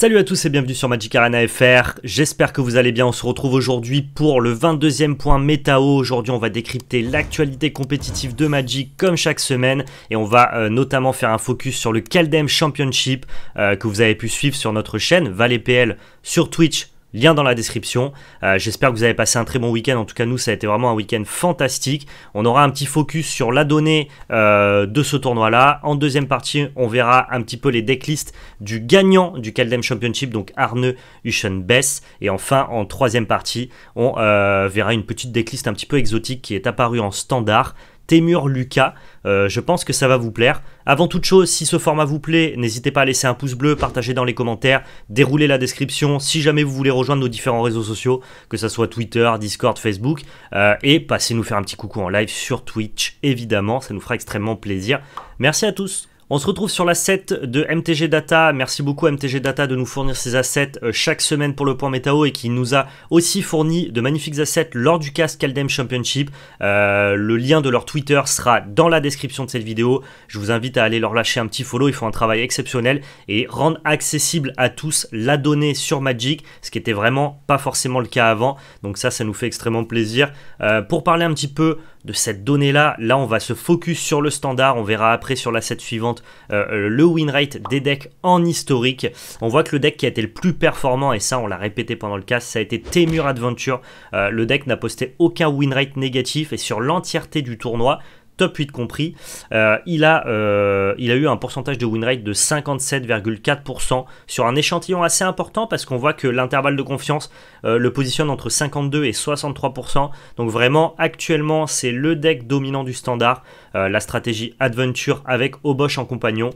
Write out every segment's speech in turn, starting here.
Salut à tous et bienvenue sur Magic Arena FR, j'espère que vous allez bien, on se retrouve aujourd'hui pour le 22e point métao, aujourd'hui on va décrypter l'actualité compétitive de Magic comme chaque semaine et on va euh, notamment faire un focus sur le Caldem Championship euh, que vous avez pu suivre sur notre chaîne Pl sur Twitch Lien dans la description. Euh, j'espère que vous avez passé un très bon week-end. En tout cas, nous, ça a été vraiment un week-end fantastique. On aura un petit focus sur la donnée euh, de ce tournoi-là. En deuxième partie, on verra un petit peu les decklists du gagnant du Caldem Championship, donc Arne Huschenbess. Et enfin, en troisième partie, on euh, verra une petite decklist un petit peu exotique qui est apparue en standard Témur Lucas. Euh, je pense que ça va vous plaire. Avant toute chose, si ce format vous plaît, n'hésitez pas à laisser un pouce bleu, partager dans les commentaires, dérouler la description si jamais vous voulez rejoindre nos différents réseaux sociaux, que ce soit Twitter, Discord, Facebook, euh, et passez nous faire un petit coucou en live sur Twitch, évidemment, ça nous fera extrêmement plaisir. Merci à tous. On se retrouve sur l'asset de MTG Data. Merci beaucoup MTG Data de nous fournir ces assets euh, chaque semaine pour le point métao et qui nous a aussi fourni de magnifiques assets lors du cast Caldem Championship. Euh, le lien de leur Twitter sera dans la description de cette vidéo. Je vous invite à aller leur lâcher un petit follow. Ils font un travail exceptionnel et rendre accessible à tous la donnée sur Magic, ce qui était vraiment pas forcément le cas avant. Donc ça, ça nous fait extrêmement plaisir. Euh, pour parler un petit peu de cette donnée-là. Là, on va se focus sur le standard. On verra après sur la set suivante euh, euh, le win rate des decks en historique. On voit que le deck qui a été le plus performant, et ça, on l'a répété pendant le cas, ça a été Temur Adventure. Euh, le deck n'a posté aucun win rate négatif et sur l'entièreté du tournoi, top 8 compris, euh, il, a, euh, il a eu un pourcentage de win rate de 57,4% sur un échantillon assez important parce qu'on voit que l'intervalle de confiance euh, le positionne entre 52 et 63%. Donc vraiment, actuellement, c'est le deck dominant du standard, la stratégie Adventure avec Obosh en compagnon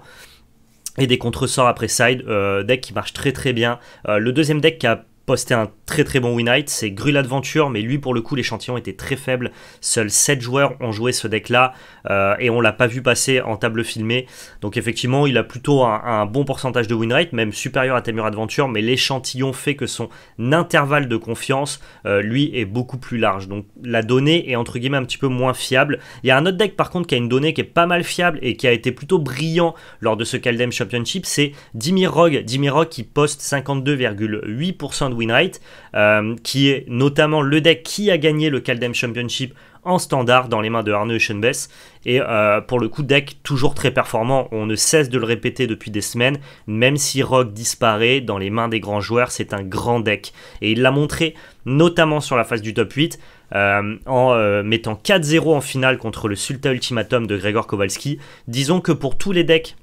et des contresorts après side, deck qui marche très très bien. le deuxième deck qui a posté un très très bon rate, c'est Grul Adventure, mais lui pour le coup l'échantillon était très faible, seuls 7 joueurs ont joué ce deck là, euh, et on l'a pas vu passer en table filmée, donc effectivement il a plutôt un, bon pourcentage de win rate, même supérieur à Temur Adventure, mais l'échantillon fait que son intervalle de confiance, euh, lui, est beaucoup plus large, donc la donnée est entre guillemets un petit peu moins fiable. Il y a un autre deck par contre qui a une donnée qui est pas mal fiable et qui a été plutôt brillant lors de ce Kaldem Championship, c'est Dimir Rogue, Dimir qui poste 52,8% de win euh, qui est notamment le deck qui a gagné le Caldem Championship en standard dans les mains de Arne Et euh, pour le coup, deck toujours très performant. On ne cesse de le répéter depuis des semaines. Même si Rogue disparaît dans les mains des grands joueurs, c'est un grand deck. Et il l'a montré notamment sur la phase du top 8. Euh, en mettant 4-0 en finale contre le Sulta Ultimatum de Gregor Kowalski. Disons que pour tous les decks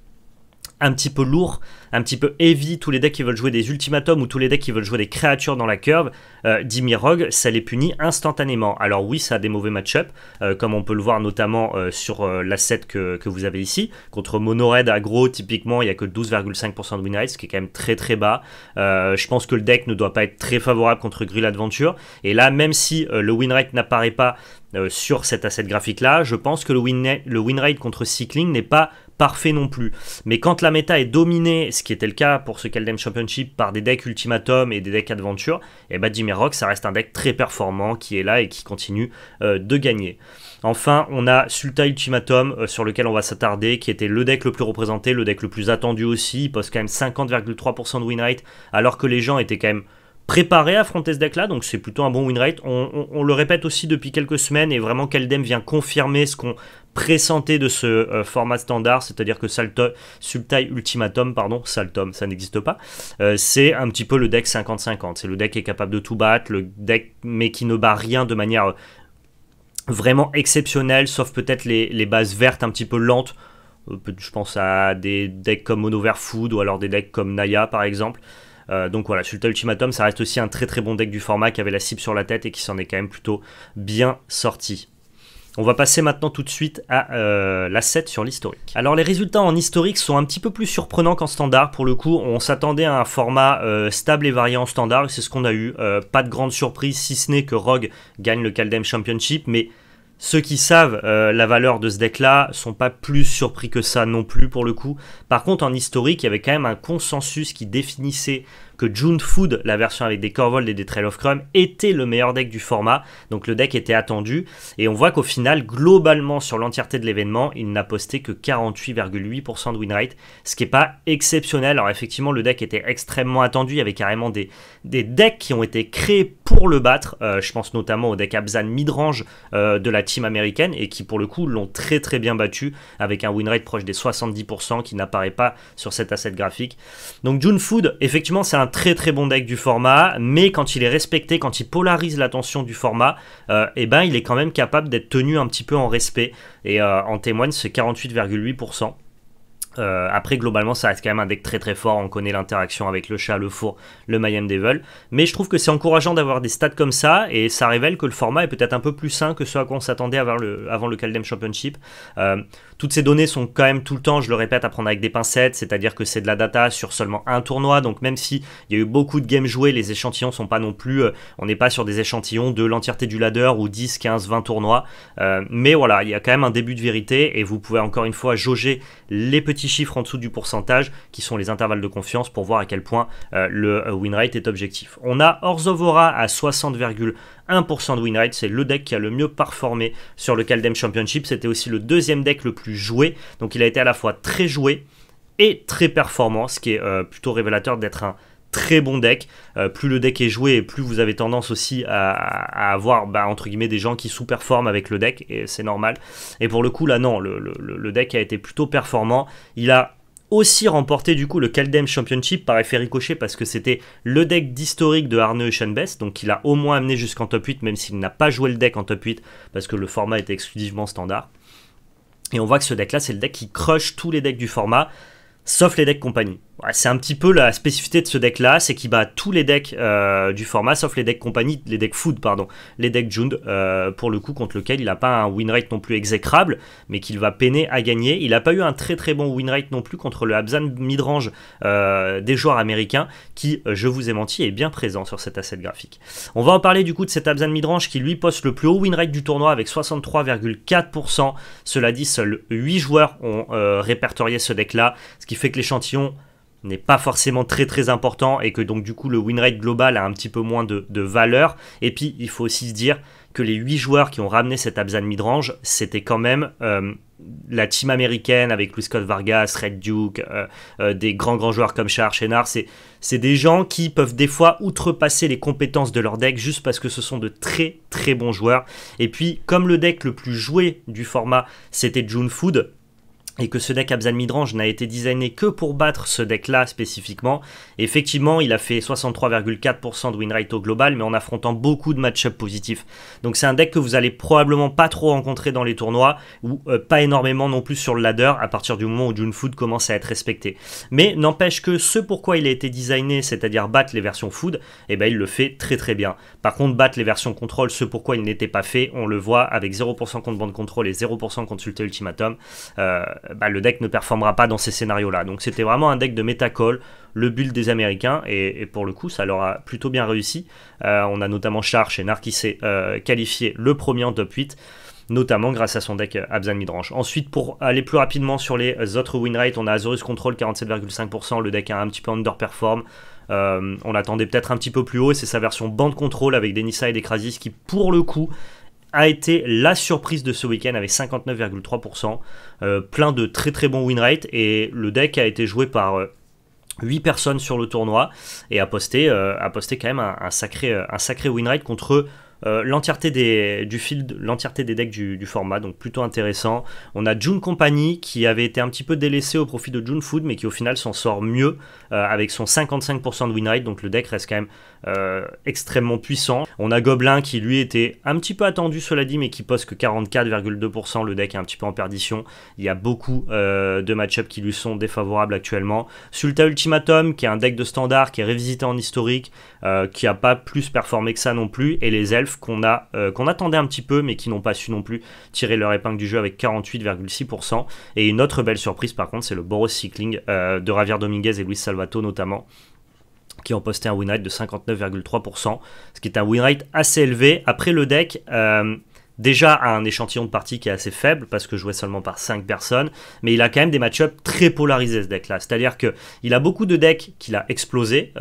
un petit peu lourds, un petit peu heavy, tous les decks qui veulent jouer des ultimatums ou tous les decks qui veulent jouer des créatures dans la curve, euh, Dimirog, ça les punit instantanément. Alors oui, ça a des mauvais match-up, euh, comme on peut le voir notamment euh, sur euh, l'asset que, que, vous avez ici. Contre red aggro, typiquement, il n'y a que 12,5% de win rate, ce qui est quand même très très bas. je pense que le deck ne doit pas être très favorable contre Grill Adventure. Et là, même si le win rate n'apparaît pas sur cet asset graphique là, je pense que le win, le rate contre Cycling n'est pas parfait non plus. Mais quand la méta est dominée ce qui était le cas pour ce Kaldem Championship par des decks Ultimatum et des decks Adventure, et bah Rock ça reste un deck très performant qui est là et qui continue euh, de gagner. Enfin, on a Sulta Ultimatum euh, sur lequel on va s'attarder, qui était le deck le plus représenté, le deck le plus attendu aussi, il poste quand même 50,3% de win alors que les gens étaient quand même préparé à affronter ce deck-là, donc c'est plutôt un bon win rate. On, le répète aussi depuis quelques semaines, et vraiment Kaldem vient confirmer ce qu'on pressentait de ce euh, format standard, c'est-à-dire que Saltom Ultimatum, pardon, Saltom, ça n'existe pas, euh, c'est un petit peu le deck 50-50. C'est le deck qui est capable de tout battre, le deck mais qui ne bat rien de manière euh, vraiment exceptionnelle, sauf peut-être les, bases vertes un petit peu lentes je pense à des decks comme Mono Food ou alors des decks comme Naya par exemple. Euh, donc voilà, Sulta Ultimatum, ça reste aussi un très très bon deck du format qui avait la cible sur la tête et qui s'en est quand même plutôt bien sorti. On va passer maintenant tout de suite à euh, l'asset sur l'historique. Alors les résultats en historique sont un petit peu plus surprenants qu'en standard. Pour le coup, on s'attendait à un format euh, stable et variant en standard, c'est ce qu'on a eu. Euh, pas de grande surprise, si ce n'est que Rogue gagne le Caldem Championship, mais ceux qui savent euh, la valeur de ce deck-là sont pas plus surpris que ça non plus pour le coup. Par contre, en historique, il y avait quand même un consensus qui définissait que June Food, la version avec des Corvold et des Trail of Crumb, était le meilleur deck du format. Donc le deck était attendu. Et on voit qu'au final, globalement, sur l'entièreté de l'événement, il n'a posté que 48,8% de win rate, ce qui n'est pas exceptionnel. Alors effectivement, le deck était extrêmement attendu. Il y avait carrément des, des decks qui ont été créés pour le battre. Euh, je pense notamment au deck Abzan Midrange euh, de la team américaine et qui, pour le coup, l'ont très très bien battu avec un win rate proche des 70% qui n'apparaît pas sur cet asset graphique. Donc June Food, effectivement, c'est un très très bon deck du format, mais quand il est respecté, quand il polarise l'attention du format, et euh, eh ben, il est quand même capable d'être tenu un petit peu en respect. Et euh, en témoigne ce 48,8%. Euh, après, globalement, ça reste quand même un deck très très fort. On connaît l'interaction avec le chat, le four, le Mayhem Devil. Mais je trouve que c'est encourageant d'avoir des stats comme ça et ça révèle que le format est peut-être un peu plus sain que ce à quoi on s'attendait avant le, avant le Caldem Championship. Euh, toutes ces données sont quand même tout le temps, je le répète, à prendre avec des pincettes, c'est-à-dire que c'est de la data sur seulement un tournoi. Donc, même s'il y a eu beaucoup de games joués, les échantillons sont pas non plus. Euh, on n'est pas sur des échantillons de l'entièreté du ladder ou 10, 15, 20 tournois. mais voilà, il y a quand même un début de vérité et vous pouvez encore une fois jauger les petits chiffres en dessous du pourcentage qui sont les intervalles de confiance pour voir à quel point euh, le euh, win rate est objectif. On a Orzovora à 60,1% de win rate, c'est le deck qui a le mieux performé sur le Caldem Championship, c'était aussi le deuxième deck le plus joué, donc il a été à la fois très joué et très performant, ce qui est euh, plutôt révélateur d'être un très bon deck. Euh, plus le deck est joué, et plus vous avez tendance aussi à, avoir bah, entre guillemets des gens qui sous-performent avec le deck, et c'est normal. Et pour le coup, là non, le, deck a été plutôt performant. Il a aussi remporté du coup le Caldem Championship par effet ricochet parce que c'était le deck d'historique de Arne Best, donc il a au moins amené jusqu'en top 8, même s'il n'a pas joué le deck en top 8 parce que le format était exclusivement standard. Et on voit que ce deck là, c'est le deck qui crush tous les decks du format, sauf les decks compagnie c'est un petit peu la spécificité de ce deck là, c'est qu'il bat tous les decks euh, du format, sauf les decks compagnie, les decks food, pardon, les decks Jund, euh, pour le coup, contre lequel il n'a pas un win rate non plus exécrable, mais qu'il va peiner à gagner. Il n'a pas eu un très très bon win rate non plus contre le Abzan midrange euh, des joueurs américains, qui, je vous ai menti, est bien présent sur cet asset graphique. On va en parler du coup de cet Abzan midrange qui lui poste le plus haut win rate du tournoi avec 63,4%. Cela dit, seuls 8 joueurs ont répertorié ce deck là, ce qui fait que l'échantillon n'est pas forcément très très important et que donc du coup le win rate global a un petit peu moins de, valeur. Et puis il faut aussi se dire que les 8 joueurs qui ont ramené cet Abzan midrange, c'était quand même euh, la team américaine avec Louis Scott Vargas, Red Duke, euh, euh, des grands grands joueurs comme Char, c'est C'est des gens qui peuvent des fois outrepasser les compétences de leur deck juste parce que ce sont de très très bons joueurs. Et puis comme le deck le plus joué du format c'était June Food, et que ce deck Abzan Midrange n'a été designé que pour battre ce deck-là spécifiquement. Effectivement, il a fait 63,4% de win rate au global, mais en affrontant beaucoup de match-up positifs. Donc c'est un deck que vous allez probablement pas trop rencontrer dans les tournois, ou euh, pas énormément non plus sur le ladder, à partir du moment où June Food commence à être respecté. Mais n'empêche que ce pourquoi il a été designé, c'est-à-dire battre les versions Food, eh ben, il le fait très très bien. Par contre, battre les versions Control, ce pourquoi il n'était pas fait, on le voit avec 0% contre Bande Control et 0% contre Ultimatum. Euh, euh, bah, le deck ne performera pas dans ces scénarios-là. Donc c'était vraiment un deck de métacol, le build des Américains, et, pour le coup, ça leur a plutôt bien réussi. Euh, on a notamment Char et Nar qui s'est qualifié le premier en top 8, notamment grâce à son deck euh, Abzan Midrange. Ensuite, pour aller plus rapidement sur les autres win rates, on a Azorus Control 47,5%, le deck a un petit peu underperform. on l'attendait peut-être un petit peu plus haut, et c'est sa version bande contrôle avec Denisa et des qui, pour le coup, a été la surprise de ce week-end avec 59,3%. Euh, plein de très très bons win et le deck a été joué par 8 euh, personnes sur le tournoi et a posté, euh, a posté quand même un, sacré, un sacré win contre euh, l'entièreté des, du field, l'entièreté des decks du, format, donc plutôt intéressant. On a June Company qui avait été un petit peu délaissé au profit de June Food, mais qui au final s'en sort mieux euh, avec son 55% de win rate, donc le deck reste quand même euh, extrêmement puissant. On a Goblin qui lui était un petit peu attendu, cela dit, mais qui poste que 44,2%. Le deck est un petit peu en perdition. Il y a beaucoup de match qui lui sont défavorables actuellement. Sulta Ultimatum qui est un deck de standard qui est révisité en historique, qui n'a pas plus performé que ça non plus, et les elfes euh, qu'on attendait un petit peu, mais qui n'ont pas su non plus tirer leur épingle du jeu avec 48,6%. Et une autre belle surprise, par contre, c'est le Boros Cycling euh, de Javier Dominguez et Luis Salvato notamment qui ont posté un win rate de 59,3%, ce qui est un win rate assez élevé. Après le deck, euh, déjà à un échantillon de partie qui est assez faible parce que joué seulement par 5 personnes, mais il a quand même des match-ups très polarisés ce deck-là. C'est-à-dire que il a beaucoup de decks qu'il a explosé,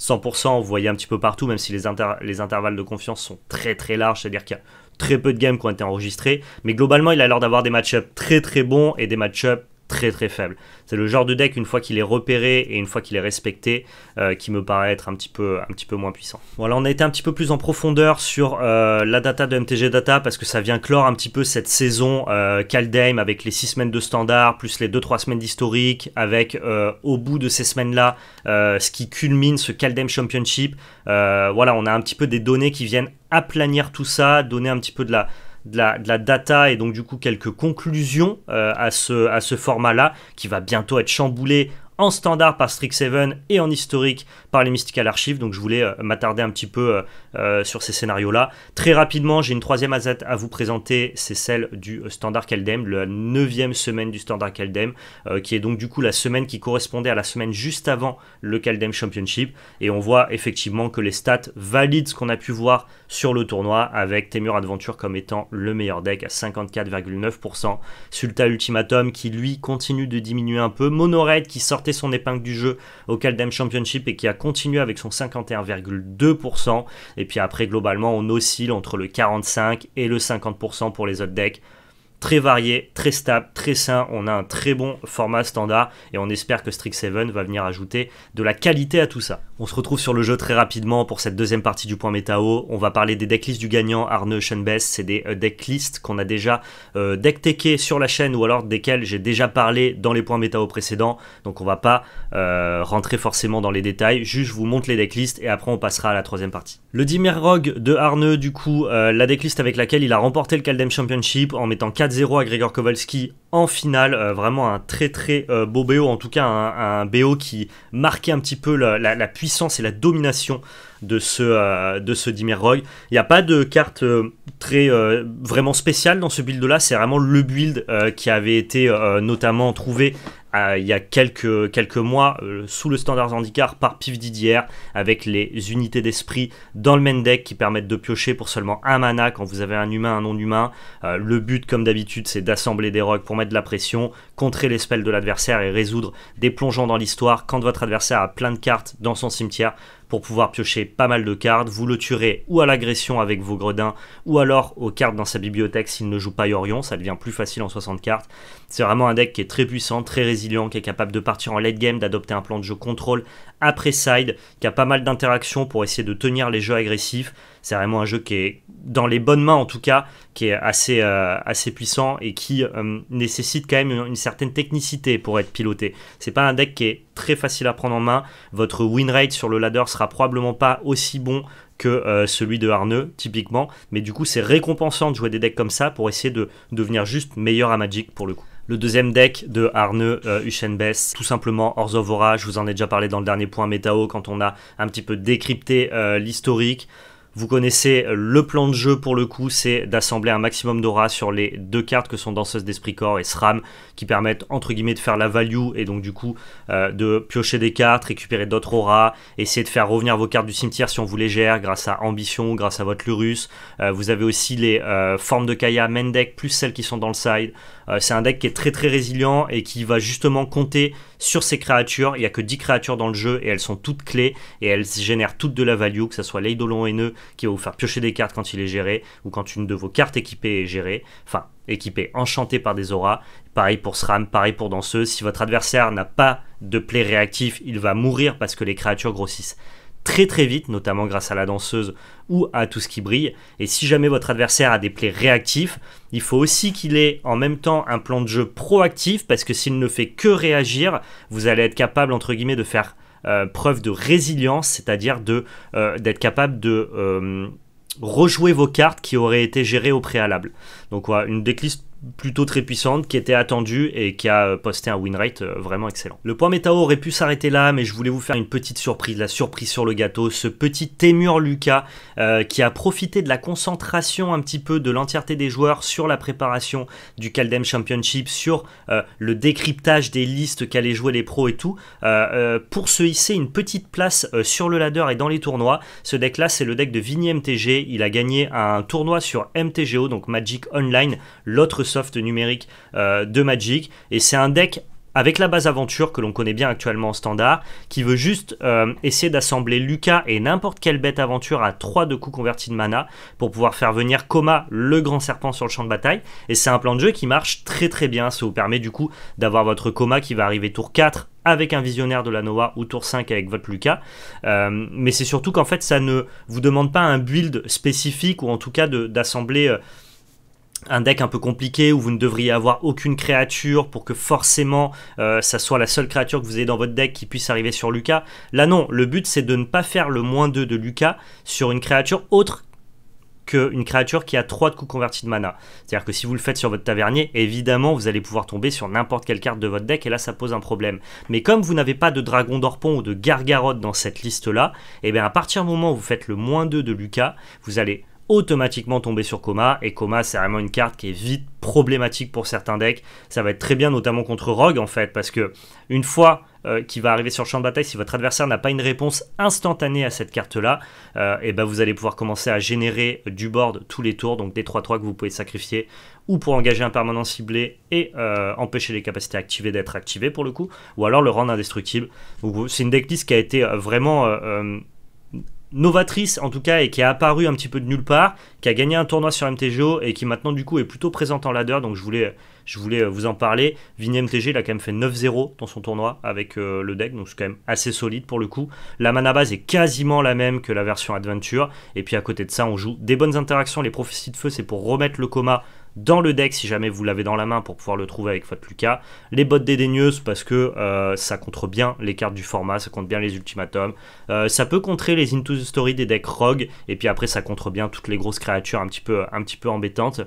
100%, euh, vous voyez un petit peu partout, même si les, les intervalles de confiance sont très très larges, c'est-à-dire qu'il y a très peu de games qui ont été enregistrés, mais globalement il a l'air d'avoir des match-ups très très bons et des match-ups très très faible. C'est le genre de deck, une fois qu'il est repéré et une fois qu'il est respecté, euh, qui me paraît être un petit, peu, un petit peu moins puissant. Voilà, on a été un petit peu plus en profondeur sur euh, la data de MTG Data parce que ça vient clore un petit peu cette saison Caldame euh, avec les 6 semaines de standard, plus les 2-3 semaines d'historique, avec au bout de ces semaines-là, ce qui culmine ce Caldame Championship. voilà, on a un petit peu des données qui viennent aplanir tout ça, donner un petit peu de la de la, data et donc du coup quelques conclusions euh, à ce, à ce format-là qui va bientôt être chamboulé en standard par 7 et en historique par les Mystical Archives. Donc je voulais euh, m'attarder un petit peu euh, euh, sur ces scénarios-là. Très rapidement, j'ai une troisième AZ à vous présenter, c'est celle du standard Caldem, la neuvième semaine du standard Kaldem, qui est donc du coup la semaine qui correspondait à la semaine juste avant le Kaldem Championship. Et on voit effectivement que les stats valident ce qu'on a pu voir sur le tournoi avec Temur Adventure comme étant le meilleur deck à 54,9%. Sulta Ultimatum qui lui continue de diminuer un peu. Monored qui sort son épingle du jeu au Caldem Championship et qui a continué avec son 51,2%. Et puis après, globalement, on oscille entre le 45 et le 50% pour les autres decks très varié, très stable, très sain. On a un très bon format standard et on espère que Strix 7 va venir ajouter de la qualité à tout ça. On se retrouve sur le jeu très rapidement pour cette deuxième partie du point métao. On va parler des decklists du gagnant Arne Schenbest. C'est des euh, decklists qu'on a déjà euh, deck sur la chaîne ou alors desquels j'ai déjà parlé dans les points métao précédents. Donc on va pas euh, rentrer forcément dans les détails. Juste je vous montre les decklists et après on passera à la troisième partie. Le Dimmer Rogue de Arne, du coup, la decklist avec laquelle il a remporté le Caldem Championship en mettant 4-0 à Gregor Kowalski en finale. Euh, vraiment un très très euh, beau BO, en tout cas un, BO qui marquait un petit peu la, la puissance et la domination de ce, euh, de ce Dimir Rogue, Il n'y a pas de carte euh, très euh, vraiment spéciale dans ce build-là, c'est vraiment le build qui avait été notamment trouvé il y a quelques, quelques mois sous le standard handicap par Pif Didier avec les unités d'esprit dans le main deck qui permettent de piocher pour seulement un mana quand vous avez un humain, un non-humain. le but, comme d'habitude, c'est d'assembler des rogues pour mettre de la pression, contrer les spells de l'adversaire et résoudre des plongeons dans l'histoire quand votre adversaire a plein de cartes dans son cimetière pour pouvoir piocher pas mal de cartes. Vous le tuerez ou à l'agression avec vos gredins, ou alors aux cartes dans sa bibliothèque s'il ne joue pas Yorion. Ça devient plus facile en 60 cartes. C'est vraiment un deck qui est très puissant, très résilient, qui est capable de partir en late game, d'adopter un plan de jeu contrôle après side, qui a pas mal d'interactions pour essayer de tenir les jeux agressifs. C'est vraiment un jeu qui est dans les bonnes mains en tout cas, qui est assez, euh, assez puissant et qui euh, nécessite quand même une, certaine technicité pour être piloté. C'est pas un deck qui est très facile à prendre en main. Votre win rate sur le ladder sera probablement pas aussi bon que euh, celui de Arneux, typiquement. Mais du coup, c'est récompensant de jouer des decks comme ça pour essayer de devenir juste meilleur à Magic pour le coup. Le deuxième deck de Arne euh, tout simplement of Aura. je vous en ai déjà parlé dans le dernier point metao quand on a un petit peu décrypté euh, l'historique. Vous connaissez euh, le plan de jeu pour le coup, c'est d'assembler un maximum d'aura sur les deux cartes que sont Danseuse d'Esprit Corps et SRAM, qui permettent entre guillemets de faire la value et donc du coup euh, de piocher des cartes, récupérer d'autres auras, essayer de faire revenir vos cartes du cimetière si on vous les gère grâce à Ambition, grâce à votre Lurus. vous avez aussi les formes de Kaya Mendek plus celles qui sont dans le side. Euh, c'est un deck qui est très très résilient et qui va justement compter sur ses créatures. Il n'y a que 10 créatures dans le jeu et elles sont toutes clés et elles génèrent toutes de la value, que ce soit l'Eidolon haineux qui va vous faire piocher des cartes quand il est géré ou quand une de vos cartes équipées est gérée. Enfin, équipée, enchantée par des auras. Pareil pour SRAM, pareil pour Danseuse. Si votre adversaire n'a pas de play réactif, il va mourir parce que les créatures grossissent très très vite, notamment grâce à la danseuse ou à tout ce qui brille. Et si jamais votre adversaire a des plays réactifs, il faut aussi qu'il ait en même temps un plan de jeu proactif, parce que s'il ne fait que réagir, vous allez être capable, entre guillemets, de faire euh, preuve de résilience, c'est-à-dire euh, d'être capable de... Euh, rejouer vos cartes qui auraient été gérées au préalable. Donc une décliste plutôt très puissante qui était attendue et qui a euh, posté un win rate euh, vraiment excellent. Le point méta aurait pu s'arrêter là, mais je voulais vous faire une petite surprise, la surprise sur le gâteau, ce petit Témur Lucas euh, qui a profité de la concentration un petit peu de l'entièreté des joueurs sur la préparation du Caldem Championship, sur le décryptage des listes qu'allaient jouer les pros et tout, pour se hisser une petite place sur le ladder et dans les tournois. Ce deck là, c'est le deck de Vini MTG. Il a gagné un tournoi sur MTGO, donc Magic Online, l'autre numérique euh, de Magic. Et c'est un deck avec la base aventure que l'on connaît bien actuellement en standard, qui veut juste euh, essayer d'assembler Lucas et n'importe quelle bête aventure à 3 de coups convertis de mana pour pouvoir faire venir Coma, le grand serpent sur le champ de bataille. Et c'est un plan de jeu qui marche très très bien. Ça vous permet du coup d'avoir votre Coma qui va arriver tour 4 avec un visionnaire de la Noah ou tour 5 avec votre Lucas. Euh, mais c'est surtout qu'en fait, ça ne vous demande pas un build spécifique ou en tout cas d'assembler un deck un peu compliqué où vous ne devriez avoir aucune créature pour que forcément euh, ça soit la seule créature que vous ayez dans votre deck qui puisse arriver sur Lucas. Là non, le but c'est de ne pas faire le moins 2 de Lucas sur une créature autre qu'une créature qui a 3 de coups convertis de mana. C'est-à-dire que si vous le faites sur votre tavernier, évidemment vous allez pouvoir tomber sur n'importe quelle carte de votre deck et là ça pose un problème. Mais comme vous n'avez pas de dragon d'orpon ou de gargarotte dans cette liste là, et eh bien à partir du moment où vous faites le moins 2 de Lucas, vous allez automatiquement tomber sur Coma. Et Coma, c'est vraiment une carte qui est vite problématique pour certains decks. Ça va être très bien, notamment contre Rogue, en fait, parce que une fois euh, qu'il va arriver sur le champ de bataille, si votre adversaire n'a pas une réponse instantanée à cette carte-là, et euh, eh ben vous allez pouvoir commencer à générer du board tous les tours, donc des 3-3 que vous pouvez sacrifier ou pour engager un permanent ciblé et euh, empêcher les capacités activées d'être activées pour le coup, ou alors le rendre indestructible. C'est une decklist qui a été vraiment novatrice en tout cas et qui est apparu un petit peu de nulle part, qui a gagné un tournoi sur MTGO et qui maintenant du coup est plutôt présente en ladder. Donc je voulais, je voulais euh, vous en parler. Vini MTG, il a quand même fait 9-0 dans son tournoi avec euh, le deck, donc c'est quand même assez solide pour le coup. La mana base est quasiment la même que la version Adventure. Et puis à côté de ça, on joue des bonnes interactions. Les prophéties de feu, c'est pour remettre le coma dans le deck si jamais vous l'avez dans la main pour pouvoir le trouver avec votre Lucas. Les bottes dédaigneuses parce que euh, ça contre bien les cartes du format, ça contre bien les ultimatums. Euh, ça peut contrer les Into the Story des decks Rogue et puis après ça contre bien toutes les grosses créatures un petit peu, un petit peu embêtantes.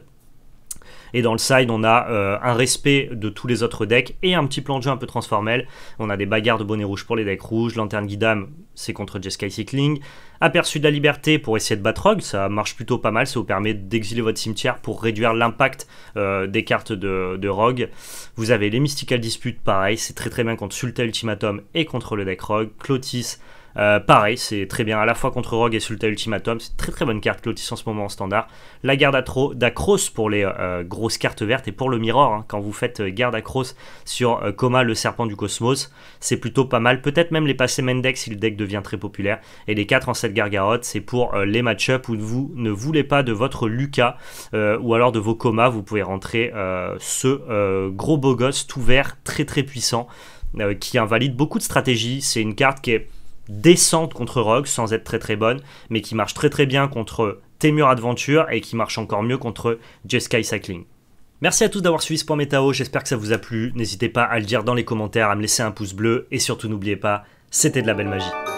Et dans le side, on a euh, un respect de tous les autres decks et un petit plan de jeu un peu transformel. On a des bagarres de bonnet rouge pour les decks rouges, lanterne guidam, c'est contre Jeskai Cycling. Aperçu de la liberté pour essayer de battre Rogue, ça marche plutôt pas mal, ça vous permet d'exiler votre cimetière pour réduire l'impact euh, des cartes de, Rogue. Vous avez les Mystical Disputes, pareil, c'est très très bien contre Sulta Ultimatum et contre le deck Rogue. Clotis, euh, pareil, c'est très bien à la fois contre Rogue et Sulta Ultimatum. C'est très très bonne carte Clotis en ce moment en standard. La garde d'Acros pour les euh, grosses cartes vertes et pour le Mirror. Hein, quand vous faites euh, garde à cross sur Coma, le serpent du cosmos, c'est plutôt pas mal. Peut-être même les passer Mendex si le deck devient très populaire. Et les 4 en 7 Gargarot c'est pour les match-up où vous ne voulez pas de votre Lucas ou alors de vos Coma. Vous pouvez rentrer ce gros beau gosse tout vert, très très puissant, qui invalide beaucoup de stratégies. C'est une carte qui est décente contre Rogue, sans être très très bonne, mais qui marche très très bien contre Temur Adventure et qui marche encore mieux contre Jeskai Cycling. Merci à tous d'avoir suivi ce point Métao, j'espère que ça vous a plu, n'hésitez pas à le dire dans les commentaires, à me laisser un pouce bleu et surtout n'oubliez pas, c'était de la belle magie.